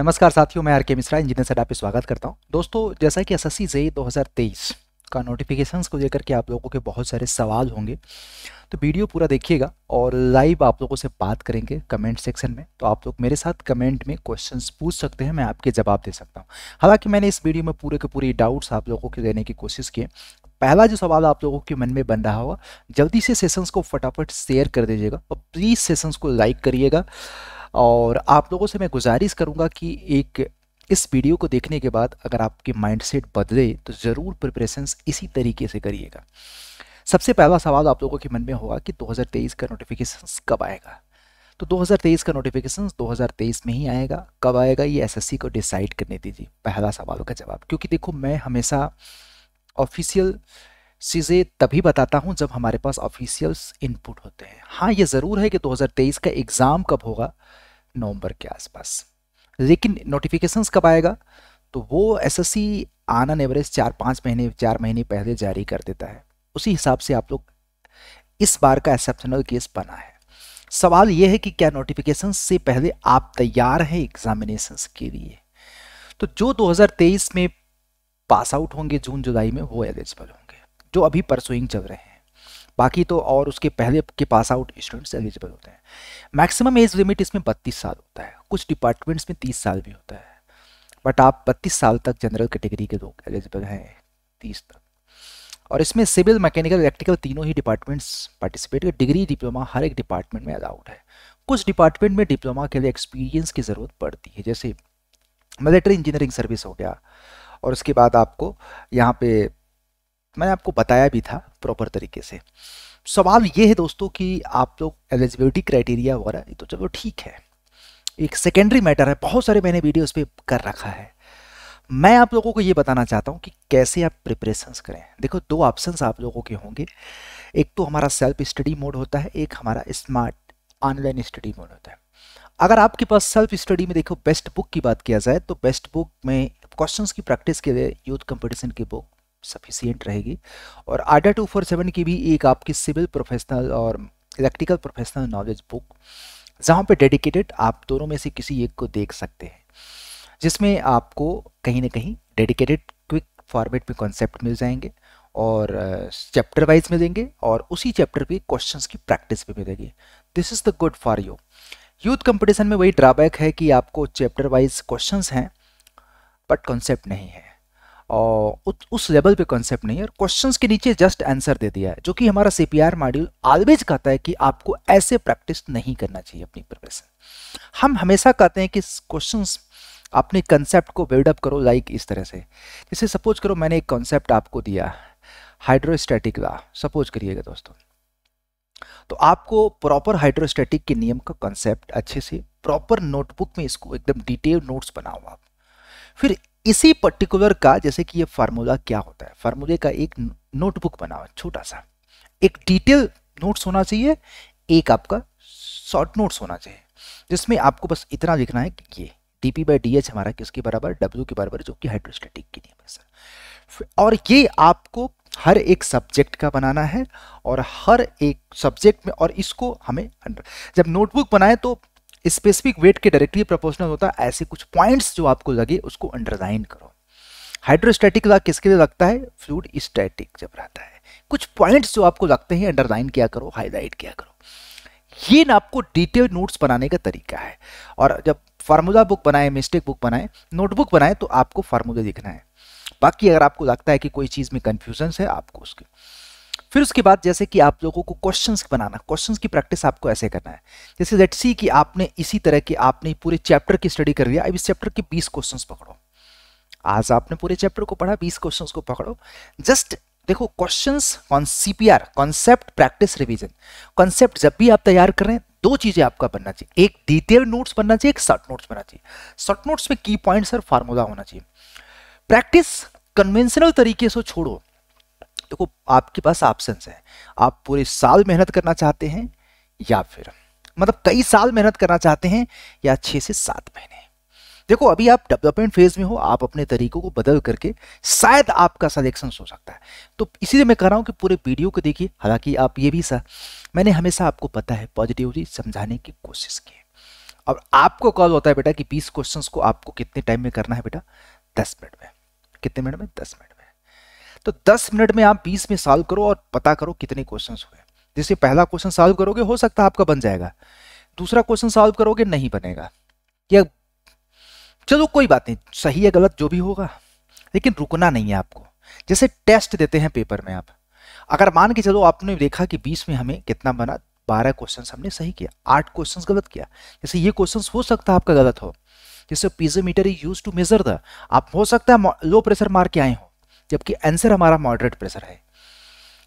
नमस्कार साथियों मैं आर के मिश्रा इंजीनियर सेटअप आपका स्वागत करता हूं दोस्तों जैसा कि एस एस सी जे का नोटिफिकेशन को लेकर के आप लोगों के बहुत सारे सवाल होंगे तो वीडियो पूरा देखिएगा और लाइव आप लोगों से बात करेंगे कमेंट सेक्शन में तो आप लोग मेरे साथ कमेंट में क्वेश्चन पूछ सकते हैं मैं आपके जवाब दे सकता हूँ हालांकि मैंने इस वीडियो में पूरे के पूरे डाउट्स आप लोगों के देने की कोशिश की पहला जो सवाल आप लोगों के मन में बन रहा होगा जल्दी से सेशंस को फटाफट शेयर कर दीजिएगा और प्लीज़ सेशंस को लाइक करिएगा और आप लोगों से मैं गुजारिश करूँगा कि एक इस वीडियो को देखने के बाद अगर आपके माइंडसेट बदले तो ज़रूर प्रिपरेशंस इसी तरीके से करिएगा सबसे पहला सवाल आप लोगों के मन में होगा कि 2023 का नोटिफिकेशन कब आएगा तो 2023 का नोटिफिकेशन 2023 में ही आएगा कब आएगा ये एसएससी को डिसाइड करने दीजिए पहला सवालों का जवाब क्योंकि देखो मैं हमेशा ऑफिशियल चीज़ें तभी बताता हूँ जब हमारे पास ऑफिशियल्स इनपुट होते हैं हाँ ये ज़रूर है कि 2023 का एग्ज़ाम कब होगा नवंबर के आसपास लेकिन नोटिफिकेशंस कब आएगा तो वो एसएससी आन एन एवरेज चार पाँच महीने चार महीने पहले जारी कर देता है उसी हिसाब से आप लोग इस बार का एक्सेप्शनल केस बना है सवाल यह है कि क्या नोटिफिकेशन से पहले आप तैयार हैं एग्जामिनेशन के लिए तो जो दो में पास आउट होंगे जून जुलाई में वो एलिजिबल होंगे जो अभी परसुइंग चल रहे हैं बाकी तो और उसके पहले के पास आउट स्टूडेंट्स एलिजिबल होते हैं मैक्सिमम एज लिमिट इसमें बत्तीस साल होता है कुछ डिपार्टमेंट्स में तीस साल भी होता है बट आप बत्तीस साल तक जनरल कैटेगरी के लोग एलिजिबल हैं तीस तक और इसमें सिविल मैकेनिकल इलेक्ट्रिकल तीनों ही डिपार्टमेंट्स पार्टिसिपेट डिग्री डिप्लोमा हर एक डिपार्टमेंट में अलाउड है कुछ डिपार्टमेंट में डिप्लोमा के लिए एक्सपीरियंस की ज़रूरत पड़ती है जैसे मिलिट्री इंजीनियरिंग सर्विस हो गया और उसके बाद आपको यहाँ पे मैंने आपको बताया भी था प्रॉपर तरीके से सवाल ये है दोस्तों कि आप लोग एलिजिबिलिटी क्राइटेरिया वगैरह तो चलो ठीक है एक सेकेंडरी मैटर है बहुत सारे मैंने वीडियोस पे कर रखा है मैं आप लोगों को ये बताना चाहता हूँ कि कैसे आप प्रिपरेशंस करें देखो दो ऑप्शंस आप लोगों के होंगे एक तो हमारा सेल्फ स्टडी मोड होता है एक हमारा स्मार्ट ऑनलाइन स्टडी मोड होता है अगर आपके पास सेल्फ स्टडी में देखो बेस्ट बुक की बात किया जाए तो बेस्ट बुक में क्वेश्चंस की प्रैक्टिस के लिए यूथ कंपटीशन की बुक सफिशियंट रहेगी और आडा टू फोर सेवन की भी एक आपकी सिविल प्रोफेशनल और इलेक्ट्रिकल प्रोफेशनल नॉलेज बुक जहाँ पे डेडिकेटेड आप दोनों में से किसी एक को देख सकते हैं जिसमें आपको कहीं ना कहीं डेडिकेटेड क्विक फॉर्मेट में कॉन्सेप्ट मिल जाएंगे और चैप्टर वाइज मिलेंगे और उसी चैप्टर पे क्वेश्चन की प्रैक्टिस भी मिलेगी this is the good for you youth competition में वही ड्रॉबैक है कि आपको चैप्टर वाइज क्वेश्चंस हैं बट कॉन्सेप्ट नहीं है और उस लेवल पे कॉन्सेप्ट नहीं है और क्वेश्चंस के नीचे जस्ट आंसर दे दिया है जो कि हमारा सी मॉड्यूल ऑलवेज कहता है कि आपको ऐसे प्रैक्टिस नहीं करना चाहिए अपनी प्रिपरेशन हम हमेशा कहते हैं कि क्वेश्चंस अपने कंसेप्ट को बिल्डअप करो लाइक इस तरह से जैसे सपोज करो मैंने एक कॉन्सेप्ट आपको दिया हाइड्रोस्टैटिक का सपोज करिएगा दोस्तों तो आपको प्रॉपर हाइड्रोस्टैटिक के नियम का कॉन्सेप्ट अच्छे से प्रॉपर नोटबुक में इसको एकदम डिटेल नोट्स बनाओ आप फिर इसी पर्टिकुलर का जैसे कि ये फार्मूला क्या होता है फार्मूले का एक नोटबुक बनाओ छोटा सा एक डिटेल नोट्स होना चाहिए एक आपका शॉर्ट नोट्स होना चाहिए जिसमें आपको बस इतना लिखना है कि ये D P by D H हमारा किसके बराबर डब्ल्यू के बराबर जो कि हाइड्रोस्टेटिक की नियम है सर और ये आपको हर एक सब्जेक्ट का बनाना है और हर एक सब्जेक्ट में और इसको हमें जब नोटबुक बनाए तो स्पेसिफिक वेट के डायरेक्टली प्रोपोर्शनल होता है ऐसे कुछ पॉइंट्स जो आपको लगे उसको अंडरलाइन करो हाइड्रोस्टैटिक लॉ किसके लिए लगता है फ्लूड स्टैटिक जब रहता है कुछ पॉइंट्स जो आपको लगते हैं अंडरलाइन किया करो हाईलाइट किया करो ये ना आपको डिटेल नोट्स बनाने का तरीका है और जब फार्मूला बुक बनाए मिस्टेक बुक बनाए नोटबुक बनाए तो आपको फार्मूला लिखना है बाकी अगर आपको लगता है कि कोई चीज़ में कन्फ्यूजन्स है आपको उसके फिर उसके बाद जैसे कि आप लोगों को क्वेश्चंस बनाना क्वेश्चंस की प्रैक्टिस आपको ऐसे करना है जैसे लेट्स सी कि आपने इसी तरह की आपने पूरे चैप्टर की स्टडी कर लिया अब इस चैप्टर के 20 क्वेश्चंस पकड़ो आज आपने पूरे चैप्टर को पढ़ा 20 क्वेश्चंस को पकड़ो जस्ट देखो क्वेश्चंस कॉन CPR concept practice revision concept जब भी आप तैयार करें दो चीजें आपका बनना चाहिए एक डिटेल नोट्स बनना चाहिए एक शॉर्ट नोट्स बनना चाहिए शॉर्ट नोट्स में की पॉइंट्स और फार्मूला होना चाहिए प्रैक्टिस कन्वेंशनल तरीके से छोड़ो देखो आपके पास ऑप्शन है आप पूरे साल मेहनत करना चाहते हैं या फिर मतलब कई साल मेहनत करना चाहते हैं या छः से सात महीने देखो अभी आप डेवलपमेंट फेज में हो आप अपने तरीकों को बदल करके शायद आपका सलेक्शन हो सकता है तो इसीलिए मैं कह रहा हूँ कि पूरे वीडियो को देखिए हालांकि आप ये भी सा मैंने हमेशा आपको पता है पॉजिटिवली समझाने की कोशिश की और आपको कॉल होता है बेटा कि बीस क्वेश्चन को आपको कितने टाइम में करना है बेटा दस मिनट में कितने मिनट में दस मिनट में तो 10 मिनट में आप 20 में सॉल्व करो और पता करो कितने क्वेश्चन हुए जैसे पहला क्वेश्चन सॉल्व करोगे हो सकता है आपका बन जाएगा दूसरा क्वेश्चन सॉल्व करोगे नहीं बनेगा या चलो कोई बात नहीं सही या गलत जो भी होगा लेकिन रुकना नहीं है आपको जैसे टेस्ट देते हैं पेपर में आप अगर मान के चलो आपने देखा कि बीस में हमें कितना बना बारह क्वेश्चन हमने सही किया आठ क्वेश्चन गलत किया जैसे ये क्वेश्चन हो सकता है आपका गलत हो जैसे piezometer use to measure the आप हो सकता है लो प्रेशर मार के आए हो जबकि आंसर हमारा मॉडरेट प्रेशर है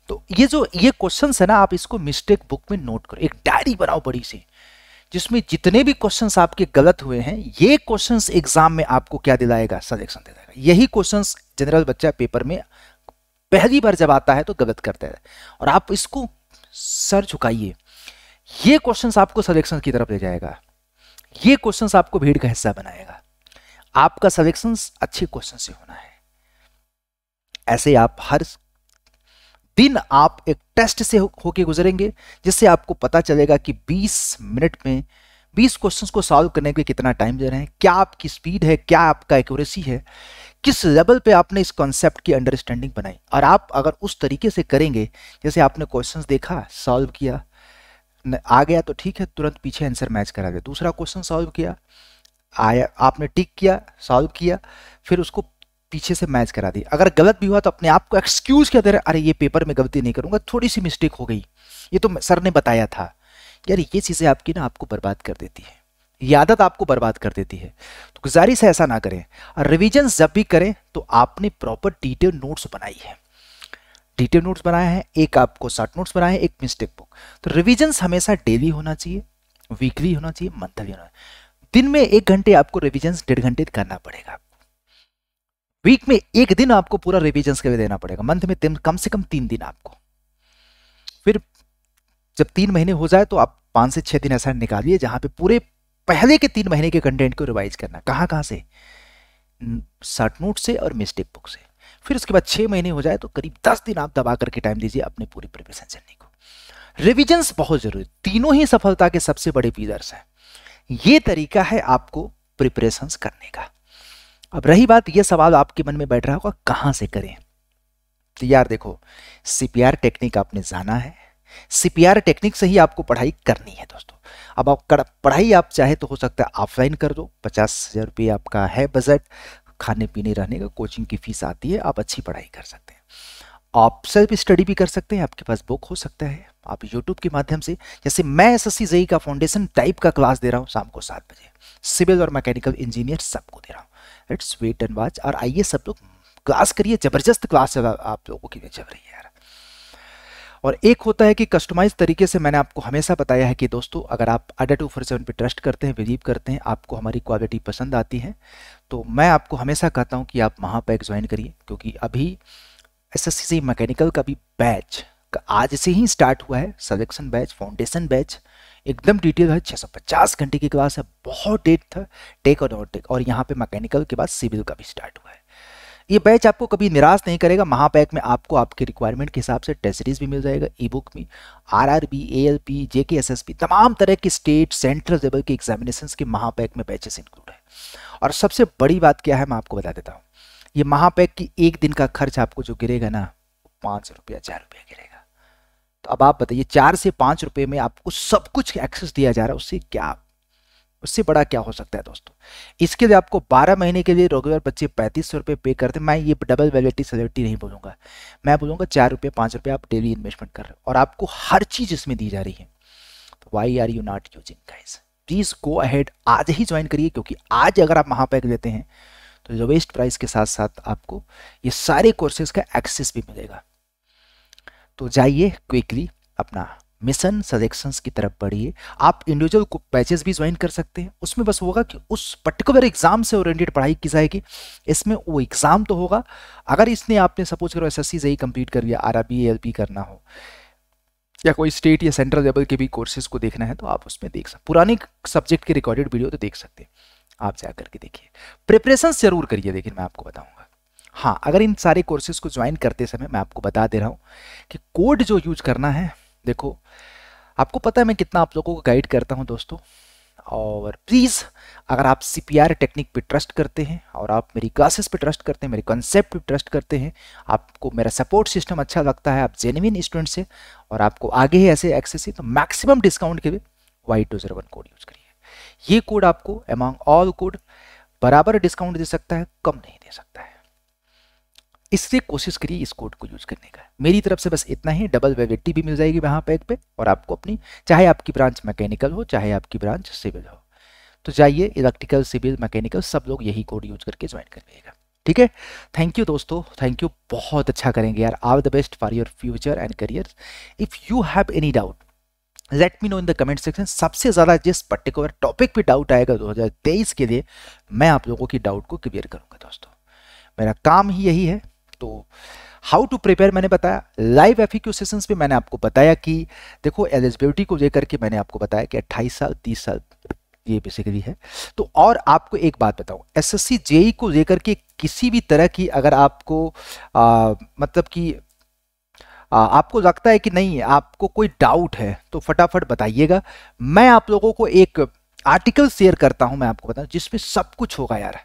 तो ये जो ये क्वेश्चन है ना आप इसको मिस्टेक बुक में नोट करो एक डायरी बनाओ बड़ी सी जिसमें जितने भी क्वेश्चंस आपके गलत हुए हैं ये क्वेश्चंस एग्जाम में आपको क्या दिलाएगा सजेशन दिलाएगा यही क्वेश्चंस जनरल बच्चा पेपर में पहली बार जब आता है तो गलत करता है और आप इसको सर झुकाइए ये क्वेश्चंस आपको सलेक्शन की तरफ ले जाएगा ये क्वेश्चंस आपको भीड़ का हिस्सा बनाएगा आपका सलेक्शन अच्छे क्वेश्चन से होना है ऐसे आप हर दिन आप एक टेस्ट से होके गुजरेंगे जिससे आपको पता चलेगा कि 20 मिनट में 20 क्वेश्चंस को सॉल्व करने के कितना टाइम दे रहे हैं क्या आपकी स्पीड है क्या आपका एक्यूरेसी है किस लेवल पे आपने इस कॉन्सेप्ट की अंडरस्टैंडिंग बनाई और आप अगर उस तरीके से करेंगे जैसे आपने क्वेश्चंस देखा सॉल्व किया आ गया तो ठीक है तुरंत पीछे आंसर मैच करा दिया दूसरा क्वेश्चन सॉल्व किया आया आपने टिक किया सॉल्व किया फिर उसको पीछे से मैच करा दी अगर गलत भी हुआ तो अपने आप को एक्सक्यूज क्या दे रहे अरे ये पेपर में गलती नहीं करूंगा थोड़ी सी मिस्टेक हो गई ये तो सर ने बताया था यार ये चीज़ें आपकी ना आपको बर्बाद कर देती है यादत आदत आपको बर्बाद कर देती है तो गुजारिश ऐसा ना करें और रिविजन जब भी करें तो आपने प्रॉपर डिटेल नोट्स बनाई है डिटेल नोट्स बनाया है एक आपको शॉर्ट नोट्स बनाए हैं एक मिस्टेक बुक तो रिविजन हमेशा डेली होना चाहिए वीकली होना चाहिए मंथली होना चाहिए दिन में एक घंटे आपको रिविजन डेढ़ घंटे करना पड़ेगा वीक में एक दिन आपको पूरा रिविजन देना पड़ेगा मंथ में कम से कम तीन दिन आपको फिर जब तीन महीने हो जाए तो आप पांच से छह दिन ऐसा निकालिए जहां पे पूरे पहले के तीन महीने के कंटेंट को रिवाइज करना कहां कहां से शॉर्ट नोट से और मिस्टेक बुक से फिर उसके बाद छह महीने हो जाए तो करीब दस दिन आप दबा करके टाइम दीजिए अपने पूरी प्रिपरेशन चलने को रिविजन बहुत जरूरी तीनों ही सफलता के सबसे बड़े पीलर्स हैं ये तरीका है आपको प्रिपरेशन करने का अब रही बात यह सवाल आपके मन में बैठ रहा होगा कहाँ से करें तो यार देखो सीपीआर टेक्निक आपने जाना है सीपीआर टेक्निक से ही आपको पढ़ाई करनी है दोस्तों अब आप कर, पढ़ाई आप चाहे तो हो सकता है ऑफलाइन कर दो पचास हज़ार रुपये आपका है बजट खाने पीने रहने का कोचिंग की फीस आती है आप अच्छी पढ़ाई कर सकते हैं आप सेल्फ स्टडी भी कर सकते हैं आपके पास बुक हो सकता है आप यूट्यूब के माध्यम से जैसे मैं एस एस e का फाउंडेशन टाइप का क्लास दे रहा हूँ शाम को सात बजे सिविल और मैकेनिकल इंजीनियर सबको दे रहा हूँ इट्स वेट एंड वॉच और आइए सब लोग क्लास करिए ज़बरदस्त क्लास आप लोगों की जब रही है यार और एक होता है कि कस्टमाइज तरीके से मैंने आपको हमेशा बताया है कि दोस्तों अगर आप अडा टू फोर सेवन पर ट्रस्ट करते हैं बिलीव करते हैं आपको हमारी क्वालिटी पसंद आती है तो मैं आपको हमेशा कहता हूँ कि आप महापैक ज्वाइन करिए क्योंकि अभी एस मैकेनिकल का भी बैच का आज से ही स्टार्ट हुआ है सलेक्शन बैच फाउंडेशन बैच एकदम डिटेल है 650 घंटे की क्लास है बहुत डेट था टेक और नॉट टेक और यहाँ पे मैकेनिकल के बाद सिविल का भी स्टार्ट हुआ है ये बैच आपको कभी निराश नहीं करेगा महापैक में आपको आपके रिक्वायरमेंट के हिसाब से टेस्ट सीरीज भी मिल जाएगा ई बुक में R R B A L P J K S S P तमाम तरह के स्टेट सेंट्रल लेवल के एग्जामिनेशन के महापैक में बैचेस इंक्लूड है और सबसे बड़ी बात क्या है मैं आपको बता देता हूँ ये महापैक की एक दिन का खर्च आपको जो गिरेगा ना पाँच रुपया चार रुपया गिरेगा तो अब आप बताइए चार से पांच रुपए में आपको सब कुछ एक्सेस दिया जा रहा है उससे क्या उससे बड़ा क्या हो सकता है दोस्तों इसके लिए आपको 12 महीने के लिए रेगुलर बच्चे पैंतीस सौ रुपये पे करते हैं मैं ये डबल वेलिटी सेलिटी नहीं बोलूंगा मैं बोलूंगा चार रुपये पाँच रुपये आप डेली इन्वेस्टमेंट कर रहे हो और आपको हर चीज़ इसमें दी जा रही है तो why are you not using guys please go ahead आज ही ज्वाइन करिए क्योंकि आज अगर आप महापैक लेते हैं तो लोवेस्ट प्राइस के साथ साथ आपको ये सारे कोर्सेज का एक्सेस भी मिलेगा तो जाइए क्विकली अपना मिशन सजेशंस की तरफ बढ़िए आप इंडिविजुअल को बैचेस भी ज्वाइन कर सकते हैं उसमें बस होगा कि उस पर्टिकुलर एग्जाम से ओरिएंटेड पढ़ाई की जाएगी इसमें वो एग्जाम तो होगा अगर इसने आपने सपोज करो एस एस सी कम्प्लीट कर लिया आर आर करना हो या कोई स्टेट या सेंट्रल लेवल के भी कोर्सेज को देखना है तो आप उसमें देख सकते पुराने सब्जेक्ट के रिकॉर्डेड वीडियो तो देख सकते हैं आप जा करके देखिए प्रिपरेशन जरूर करिए लेकिन मैं आपको बताऊँगा हाँ अगर इन सारे कोर्सेज को ज्वाइन करते समय मैं आपको बता दे रहा हूँ कि कोड जो यूज करना है देखो आपको पता है मैं कितना आप लोगों को गाइड करता हूँ दोस्तों और प्लीज़ अगर आप सी पी आर टेक्निक पर ट्रस्ट करते हैं और आप मेरी क्लासेस पे ट्रस्ट करते हैं मेरे कॉन्सेप्ट पे ट्रस्ट करते हैं आपको मेरा सपोर्ट सिस्टम अच्छा लगता है आप जेनविन स्टूडेंट से और आपको आगे ही ऐसे एक्सेस है तो मैक्सिमम डिस्काउंट के लिए Y two zero one code use करिए ये कोड आपको अमॉन्ग ऑल कोड बराबर डिस्काउंट दे सकता है कम नहीं दे सकता है इससे कोशिश करिए इस कोड को यूज करने का मेरी तरफ से बस इतना ही डबल वेविटी भी मिल जाएगी वहाँ पैक पे और आपको अपनी चाहे आपकी ब्रांच मैकेनिकल हो चाहे आपकी ब्रांच सिविल हो तो जाइए इलेक्ट्रिकल सिविल मैकेनिकल सब लोग यही कोड यूज करके ज्वाइन कर लेगा ठीक है थैंक यू दोस्तों थैंक यू बहुत अच्छा करेंगे यार all the best for your future and career if you have any doubt let me know in the comment section सबसे ज़्यादा जिस पर्टिकुलर टॉपिक पे डाउट आएगा 2023 के लिए मैं आप लोगों की डाउट को क्लियर करूंगा दोस्तों मेरा काम ही यही है तो हाउ टू प्रिपेयर मैंने बताया लाइव एफ सेशंस भी मैंने आपको बताया कि देखो एलिजिबिलिटी को लेकर के मैंने आपको बताया कि 28 साल 30 साल ये बेसिकली है तो और आपको एक बात बताऊं एस जेई e को लेकर के किसी भी तरह की अगर आपको आ, मतलब कि आपको लगता है कि नहीं आपको कोई डाउट है तो फटाफट बताइएगा मैं आप लोगों को एक आर्टिकल शेयर करता हूं मैं आपको बताऊं जिसमें सब कुछ होगा यार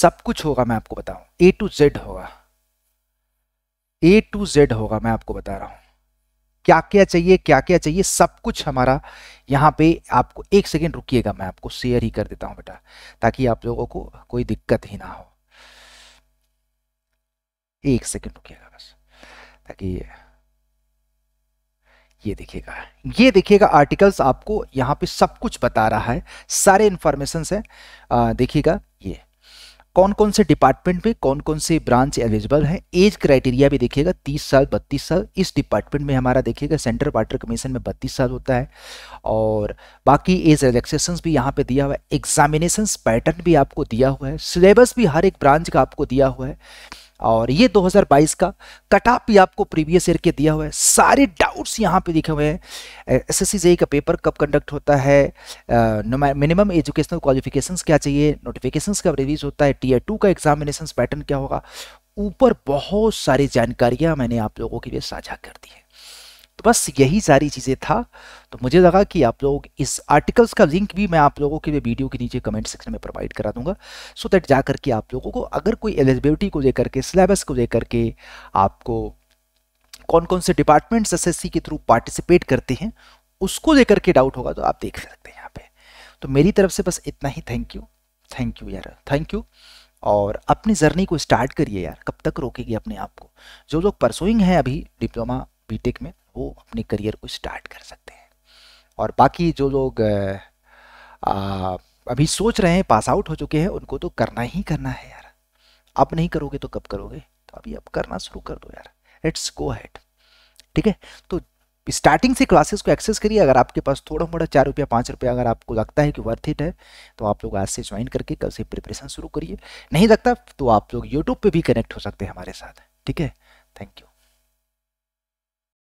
सब कुछ होगा मैं आपको बताऊं ए टू जेड होगा ए टू जेड होगा मैं आपको बता रहा हूं क्या क्या चाहिए क्या क्या चाहिए सब कुछ हमारा यहाँ पे आपको एक सेकेंड रुकिएगा मैं आपको शेयर ही कर देता हूं बेटा ताकि आप लोगों को कोई दिक्कत ही ना हो एक सेकेंड रुकिएगा बस ताकि ये देखिएगा ये देखिएगा आर्टिकल्स आपको यहाँ पे सब कुछ बता रहा है सारे इन्फॉर्मेशन है देखिएगा कौन कौन से डिपार्टमेंट में कौन कौन से ब्रांच एलिजिबल है एज क्राइटेरिया भी देखिएगा 30 साल 32 साल इस डिपार्टमेंट में हमारा देखिएगा सेंट्रल वाटर कमीशन में 32 साल होता है और बाकी एज रिलेक्सेशन भी यहाँ पे दिया हुआ है एग्जामिनेशन पैटर्न भी आपको दिया हुआ है सिलेबस भी हर एक ब्रांच का आपको दिया हुआ है और ये 2022 का कटाप भी आपको प्रीवियस ईयर के दिया हुआ है सारे डाउट्स यहाँ पे दिखे हुए हैं एस एस का पेपर कब कंडक्ट होता है मिनिमम एजुकेशनल क्वालिफिकेशंस क्या चाहिए नोटिफिकेशंस कब रिलीज होता है टीयर टू का एग्जामिनेशन पैटर्न क्या होगा ऊपर बहुत सारी जानकारियाँ मैंने आप लोगों के लिए साझा कर दी है तो बस यही सारी चीज़ें था तो मुझे लगा कि आप लोग इस आर्टिकल्स का लिंक भी मैं आप लोगों के लिए वीडियो के नीचे कमेंट सेक्शन में प्रोवाइड करा दूंगा सो दैट जा करके आप लोगों को अगर कोई एलिजिबिलिटी को लेकर के सिलेबस को लेकर के आपको कौन कौन से डिपार्टमेंट्स एस के थ्रू पार्टिसिपेट करते हैं उसको लेकर के डाउट होगा तो आप देख सकते हैं यहाँ पे तो मेरी तरफ से बस इतना ही थैंक यू थैंक यू यार थैंक यू और अपनी जर्नी को स्टार्ट करिए यार कब तक रोकेगी अपने आप को जो लोग परसोइंग हैं अभी डिप्लोमा बीटेक में वो अपने करियर को स्टार्ट कर सकते हैं और बाकी जो लोग अभी सोच रहे हैं पास आउट हो चुके हैं उनको तो करना ही करना है यार अब नहीं करोगे तो कब करोगे तो अभी अब करना शुरू कर दो यार इट्स गो हेड ठीक है तो स्टार्टिंग से क्लासेस को एक्सेस करिए अगर आपके पास थोड़ा मोड़ा चार रुपया पाँच रुपया अगर आपको लगता है कि वर्थ इट है तो आप लोग आज से ज्वाइन करके कल से प्रिपरेशन शुरू करिए नहीं लगता तो आप लोग यूट्यूब पे भी कनेक्ट हो सकते हैं हमारे साथ ठीक है थैंक यू